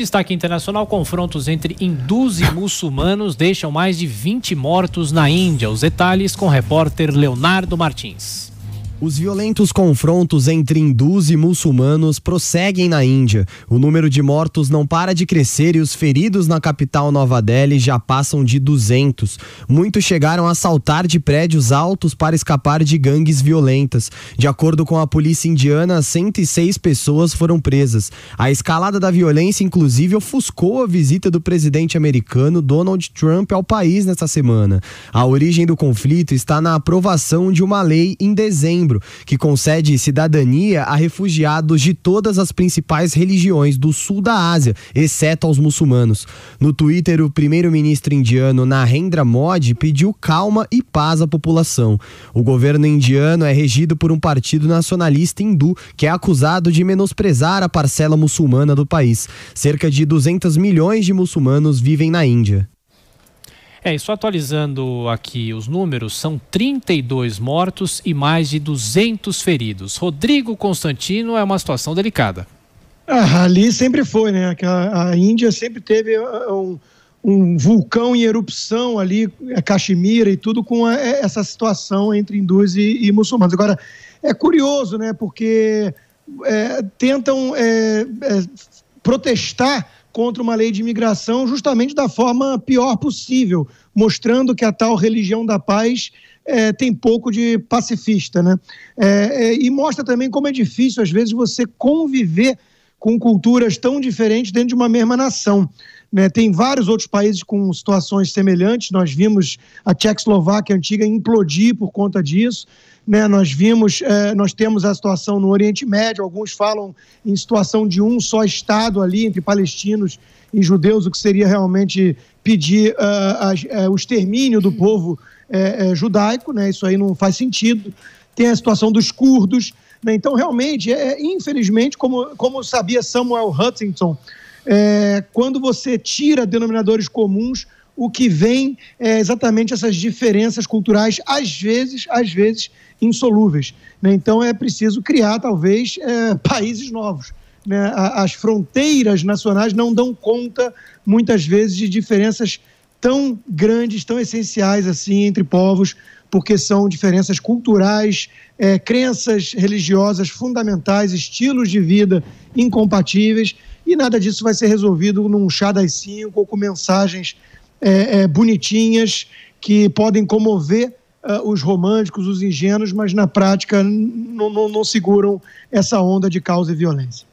Destaque internacional: confrontos entre hindus e muçulmanos deixam mais de 20 mortos na Índia. Os detalhes com o repórter Leonardo Martins. Os violentos confrontos entre hindus e muçulmanos prosseguem na Índia. O número de mortos não para de crescer e os feridos na capital Nova Delhi já passam de 200. Muitos chegaram a saltar de prédios altos para escapar de gangues violentas. De acordo com a polícia indiana, 106 pessoas foram presas. A escalada da violência, inclusive, ofuscou a visita do presidente americano Donald Trump ao país nesta semana. A origem do conflito está na aprovação de uma lei em dezembro que concede cidadania a refugiados de todas as principais religiões do sul da Ásia, exceto aos muçulmanos. No Twitter, o primeiro-ministro indiano Narendra Modi pediu calma e paz à população. O governo indiano é regido por um partido nacionalista hindu que é acusado de menosprezar a parcela muçulmana do país. Cerca de 200 milhões de muçulmanos vivem na Índia. É, e só atualizando aqui os números, são 32 mortos e mais de 200 feridos. Rodrigo Constantino é uma situação delicada. Ah, ali sempre foi, né? A, a Índia sempre teve ah, ah, um, um, vulcão em erupção ali, a é Caxemira e tudo, com a, eh, eh, essa situação entre hindus e, e, muçulmanos. Agora, é curioso, né? Porque é, tentam é, é, protestar contra uma lei de imigração justamente da forma pior possível, mostrando que a tal religião da paz é, tem pouco de pacifista, né? É, é, e mostra também como é difícil às vezes você conviver com culturas tão diferentes dentro de uma mesma nação. Né, tem vários outros países com situações semelhantes. Nós vimos a Tchecoslováquia antiga implodir por conta disso. Né? Nós vimos, eh, nós temos a situação no Oriente Médio, alguns falam em situação de um só Estado ali entre palestinos e judeus, o que seria realmente pedir uh, uh, o extermínio do povo uh, judaico, né? isso aí não faz sentido. Tem a situação dos curdos. Né? Então, realmente, é, infelizmente, como, como sabia Samuel Huntington, é, quando você tira denominadores comuns, o que vem é exatamente essas diferenças culturais, às vezes, às vezes, insolúveis. Né? Então é preciso criar, talvez, é, países novos. Né? As fronteiras nacionais não dão conta, muitas vezes, de diferenças tão grandes, tão essenciais assim entre povos, porque são diferenças culturais, é, crenças religiosas fundamentais, estilos de vida incompatíveis, e nada disso vai ser resolvido num chá das cinco ou com mensagens é, é, bonitinhas que podem comover uh, os românticos, os ingênuos, mas na prática não, não seguram essa onda de causa e violência.